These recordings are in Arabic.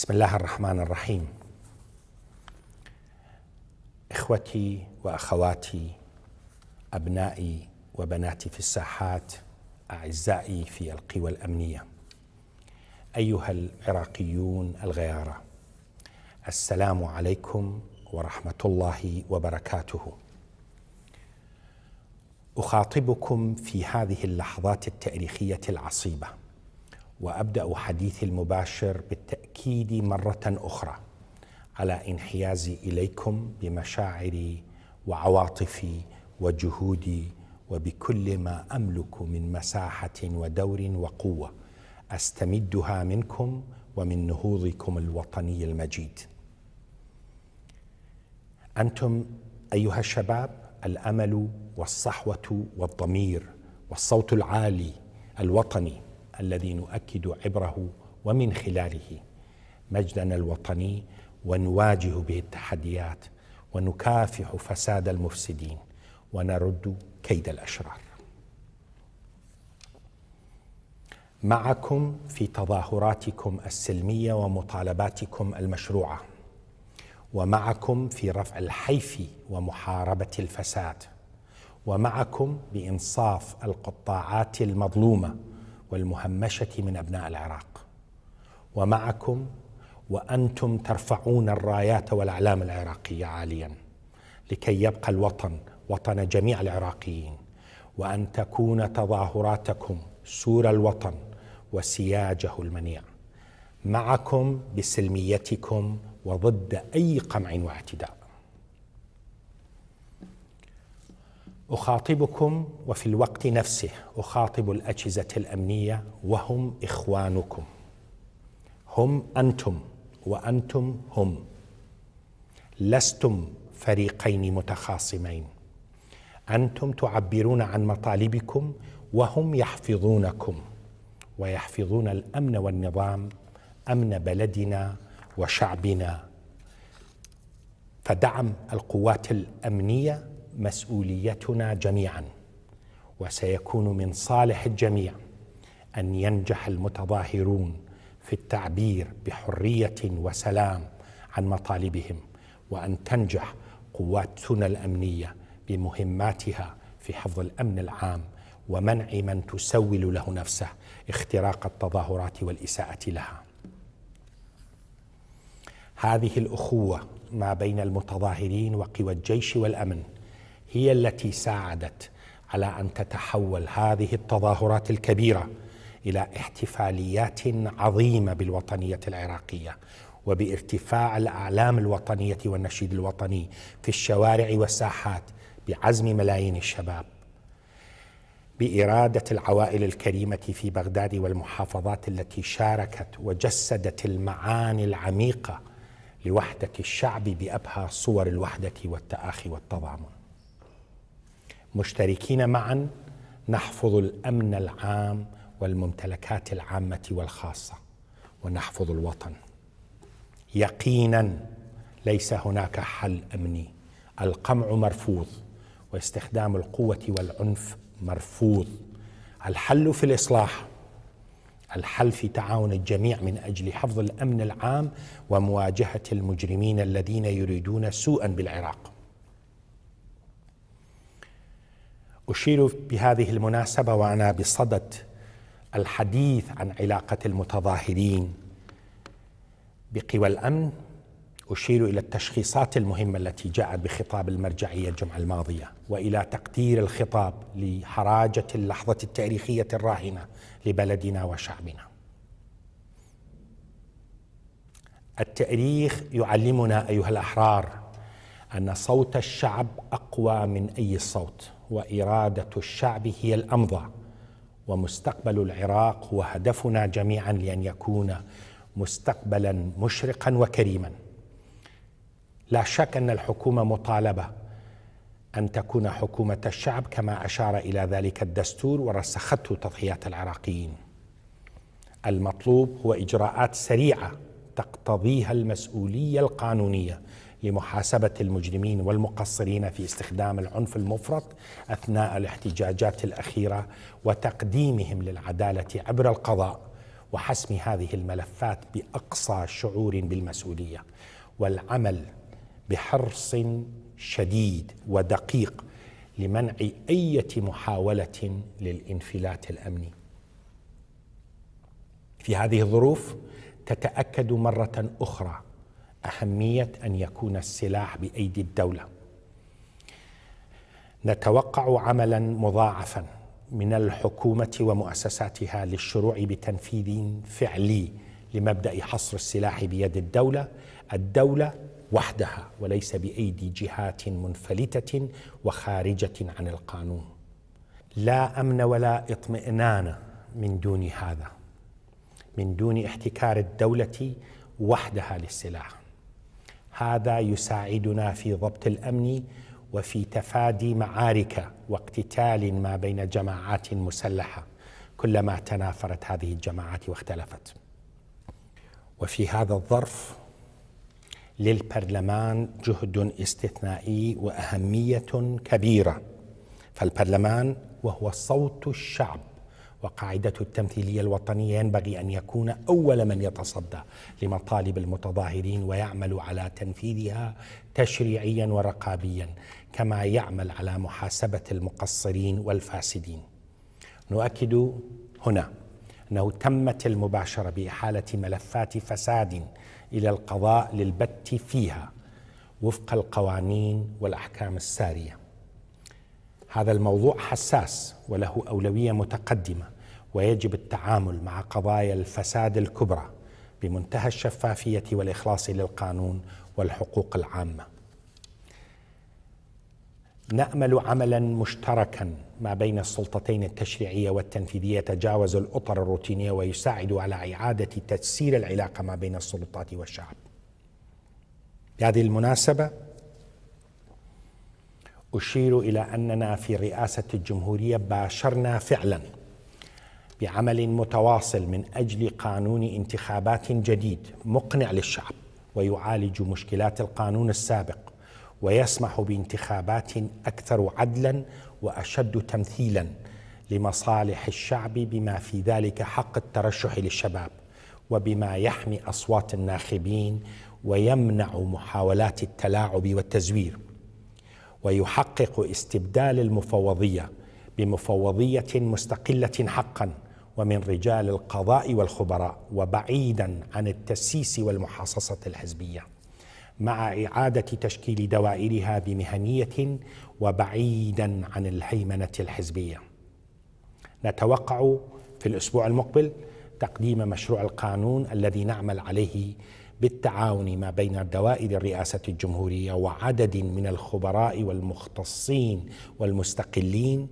بسم الله الرحمن الرحيم اخوتي واخواتي ابنائي وبناتي في الساحات اعزائي في القوى الامنيه ايها العراقيون الغياره السلام عليكم ورحمه الله وبركاته اخاطبكم في هذه اللحظات التاريخيه العصيبه وابدا حديثي المباشر بالتاكيد مره اخرى على انحيازي اليكم بمشاعري وعواطفي وجهودي وبكل ما املك من مساحه ودور وقوه استمدها منكم ومن نهوضكم الوطني المجيد. انتم ايها الشباب الامل والصحوه والضمير والصوت العالي الوطني الذي نؤكد عبره ومن خلاله مجدنا الوطني ونواجه به التحديات ونكافح فساد المفسدين ونرد كيد الاشرار. معكم في تظاهراتكم السلميه ومطالباتكم المشروعه ومعكم في رفع الحيف ومحاربه الفساد ومعكم بانصاف القطاعات المظلومه والمهمشه من ابناء العراق ومعكم وانتم ترفعون الرايات والاعلام العراقيه عاليا لكي يبقى الوطن وطن جميع العراقيين وان تكون تظاهراتكم سور الوطن وسياجه المنيع معكم بسلميتكم وضد اي قمع واعتداء أخاطبكم وفي الوقت نفسه أخاطب الأجهزة الأمنية وهم إخوانكم هم أنتم وأنتم هم لستم فريقين متخاصمين أنتم تعبرون عن مطالبكم وهم يحفظونكم ويحفظون الأمن والنظام أمن بلدنا وشعبنا فدعم القوات الأمنية مسؤوليتنا جميعا وسيكون من صالح الجميع ان ينجح المتظاهرون في التعبير بحريه وسلام عن مطالبهم وان تنجح قواتنا الامنيه بمهماتها في حفظ الامن العام ومنع من تسول له نفسه اختراق التظاهرات والاساءه لها هذه الاخوه ما بين المتظاهرين وقوى الجيش والامن هي التي ساعدت على ان تتحول هذه التظاهرات الكبيره الى احتفاليات عظيمه بالوطنيه العراقيه وبارتفاع الاعلام الوطنيه والنشيد الوطني في الشوارع والساحات بعزم ملايين الشباب باراده العوائل الكريمه في بغداد والمحافظات التي شاركت وجسدت المعاني العميقه لوحده الشعب بابهى صور الوحده والتاخي والتضامن مشتركين معا نحفظ الامن العام والممتلكات العامه والخاصه ونحفظ الوطن يقينا ليس هناك حل امني القمع مرفوض واستخدام القوه والعنف مرفوض الحل في الاصلاح الحل في تعاون الجميع من اجل حفظ الامن العام ومواجهه المجرمين الذين يريدون سوءا بالعراق أشير بهذه المناسبة وأنا بصدد الحديث عن علاقة المتظاهرين بقوى الأمن أشير إلى التشخيصات المهمة التي جاءت بخطاب المرجعية الجمعة الماضية وإلى تقدير الخطاب لحراجة اللحظة التاريخية الراهنة لبلدنا وشعبنا التاريخ يعلمنا أيها الأحرار أن صوت الشعب أقوى من أي صوت واراده الشعب هي الامضى ومستقبل العراق هو هدفنا جميعا لان يكون مستقبلا مشرقا وكريما لا شك ان الحكومه مطالبه ان تكون حكومه الشعب كما اشار الى ذلك الدستور ورسخته تضحيات العراقيين المطلوب هو اجراءات سريعه تقتضيها المسؤوليه القانونيه لمحاسبة المجرمين والمقصرين في استخدام العنف المفرط أثناء الاحتجاجات الأخيرة وتقديمهم للعدالة عبر القضاء وحسم هذه الملفات بأقصى شعور بالمسؤولية والعمل بحرص شديد ودقيق لمنع أي محاولة للانفلات الأمني في هذه الظروف تتأكد مرة أخرى اهميه ان يكون السلاح بايدي الدوله نتوقع عملا مضاعفا من الحكومه ومؤسساتها للشروع بتنفيذ فعلي لمبدا حصر السلاح بيد الدوله الدوله وحدها وليس بايدي جهات منفلته وخارجه عن القانون لا امن ولا اطمئنان من دون هذا من دون احتكار الدوله وحدها للسلاح هذا يساعدنا في ضبط الامن وفي تفادي معارك واقتتال ما بين جماعات مسلحه كلما تنافرت هذه الجماعات واختلفت وفي هذا الظرف للبرلمان جهد استثنائي واهميه كبيره فالبرلمان وهو صوت الشعب وقاعدته التمثيلية الوطنية ينبغي أن يكون أول من يتصدى لمطالب المتظاهرين ويعمل على تنفيذها تشريعيا ورقابيا كما يعمل على محاسبة المقصرين والفاسدين نؤكد هنا أنه تمت المباشرة بإحالة ملفات فساد إلى القضاء للبت فيها وفق القوانين والأحكام السارية هذا الموضوع حساس وله أولوية متقدمة ويجب التعامل مع قضايا الفساد الكبرى بمنتهى الشفافية والإخلاص للقانون والحقوق العامة. نأمل عملا مشتركا ما بين السلطتين التشريعية والتنفيذية يتجاوز الأطر الروتينية ويساعد على إعادة تسيير العلاقة ما بين السلطات والشعب. بهذه المناسبة أشير إلى أننا في رئاسة الجمهورية باشرنا فعلا بعمل متواصل من أجل قانون انتخابات جديد مقنع للشعب ويعالج مشكلات القانون السابق ويسمح بانتخابات أكثر عدلا وأشد تمثيلا لمصالح الشعب بما في ذلك حق الترشح للشباب وبما يحمي أصوات الناخبين ويمنع محاولات التلاعب والتزوير ويحقق استبدال المفوضيه بمفوضيه مستقله حقا ومن رجال القضاء والخبراء وبعيدا عن التسييس والمحاصصه الحزبيه مع اعاده تشكيل دوائرها بمهنيه وبعيدا عن الهيمنه الحزبيه نتوقع في الاسبوع المقبل تقديم مشروع القانون الذي نعمل عليه بالتعاون ما بين دوائر الرئاسة الجمهورية وعدد من الخبراء والمختصين والمستقلين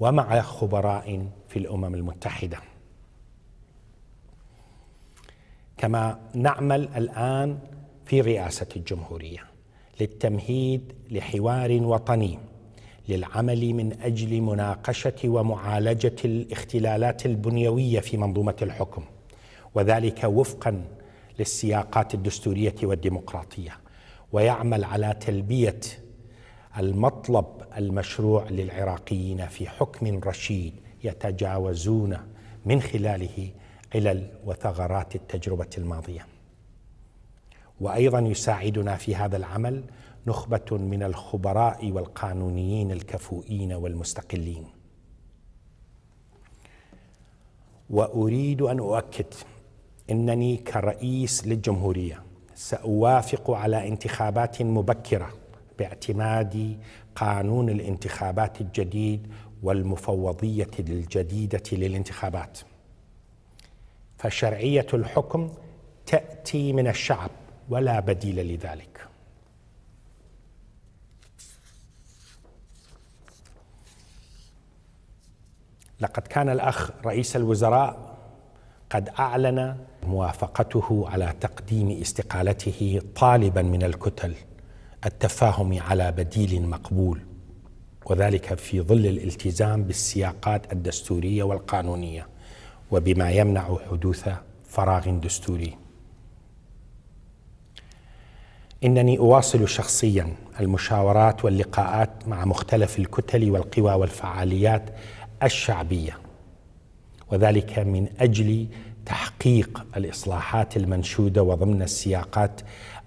ومع خبراء في الأمم المتحدة كما نعمل الآن في رئاسة الجمهورية للتمهيد لحوار وطني للعمل من أجل مناقشة ومعالجة الاختلالات البنيوية في منظومة الحكم وذلك وفقاً للسياقات الدستوريه والديمقراطيه ويعمل على تلبيه المطلب المشروع للعراقيين في حكم رشيد يتجاوزون من خلاله علل وثغرات التجربه الماضيه. وايضا يساعدنا في هذا العمل نخبه من الخبراء والقانونيين الكفؤين والمستقلين. واريد ان اؤكد انني كرئيس للجمهوريه ساوافق على انتخابات مبكره باعتماد قانون الانتخابات الجديد والمفوضيه الجديده للانتخابات فشرعيه الحكم تاتي من الشعب ولا بديل لذلك لقد كان الاخ رئيس الوزراء قد اعلن موافقته على تقديم استقالته طالبا من الكتل التفاهم على بديل مقبول وذلك في ظل الالتزام بالسياقات الدستوريه والقانونيه وبما يمنع حدوث فراغ دستوري انني اواصل شخصيا المشاورات واللقاءات مع مختلف الكتل والقوى والفعاليات الشعبيه وذلك من اجل تحقيق الاصلاحات المنشوده وضمن السياقات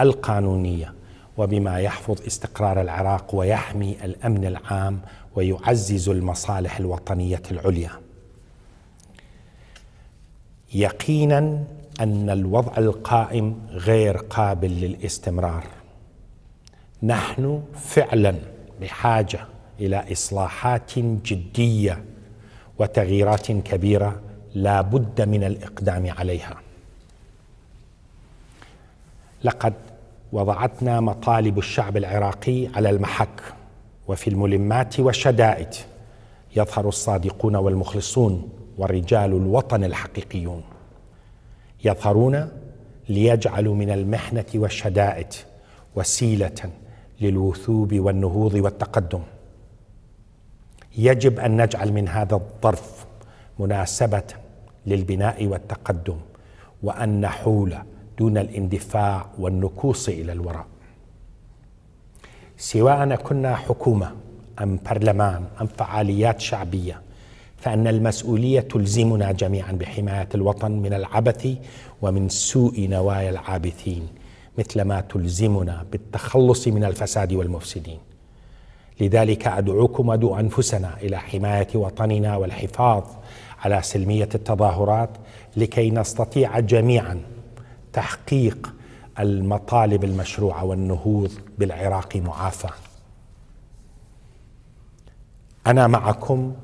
القانونيه وبما يحفظ استقرار العراق ويحمي الامن العام ويعزز المصالح الوطنيه العليا. يقينا ان الوضع القائم غير قابل للاستمرار. نحن فعلا بحاجه الى اصلاحات جديه وتغييرات كبيره لا بد من الاقدام عليها لقد وضعتنا مطالب الشعب العراقي على المحك وفي الملمات والشدائد يظهر الصادقون والمخلصون ورجال الوطن الحقيقيون يظهرون ليجعلوا من المحنه والشدائد وسيله للوثوب والنهوض والتقدم يجب ان نجعل من هذا الظرف مناسبه للبناء والتقدم وان نحول دون الاندفاع والنكوص الى الوراء سواء كنا حكومه ام برلمان ام فعاليات شعبيه فان المسؤوليه تلزمنا جميعا بحمايه الوطن من العبث ومن سوء نوايا العابثين مثلما تلزمنا بالتخلص من الفساد والمفسدين لذلك ادعوكم ادعو انفسنا الى حمايه وطننا والحفاظ على سلميه التظاهرات لكي نستطيع جميعا تحقيق المطالب المشروعه والنهوض بالعراق معافى. انا معكم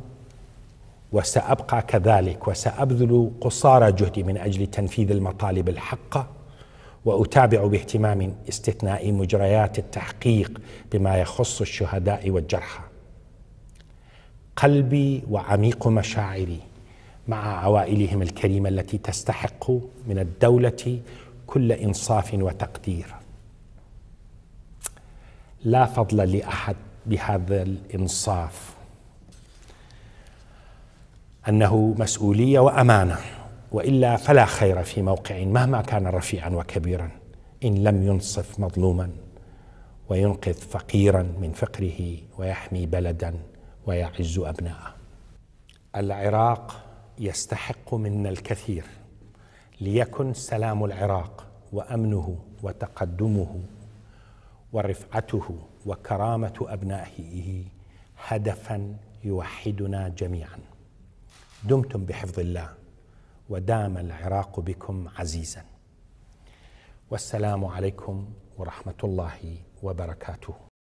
وسابقى كذلك وسابذل قصارى جهدي من اجل تنفيذ المطالب الحقه واتابع باهتمام استثنائي مجريات التحقيق بما يخص الشهداء والجرحى قلبي وعميق مشاعري مع عوائلهم الكريمه التي تستحق من الدوله كل انصاف وتقدير لا فضل لاحد بهذا الانصاف انه مسؤوليه وامانه والا فلا خير في موقع مهما كان رفيعا وكبيرا ان لم ينصف مظلوما وينقذ فقيرا من فقره ويحمي بلدا ويعز ابناءه. العراق يستحق منا الكثير ليكن سلام العراق وامنه وتقدمه ورفعته وكرامه ابنائه هدفا يوحدنا جميعا. دمتم بحفظ الله ودام العراق بكم عزيزا والسلام عليكم ورحمه الله وبركاته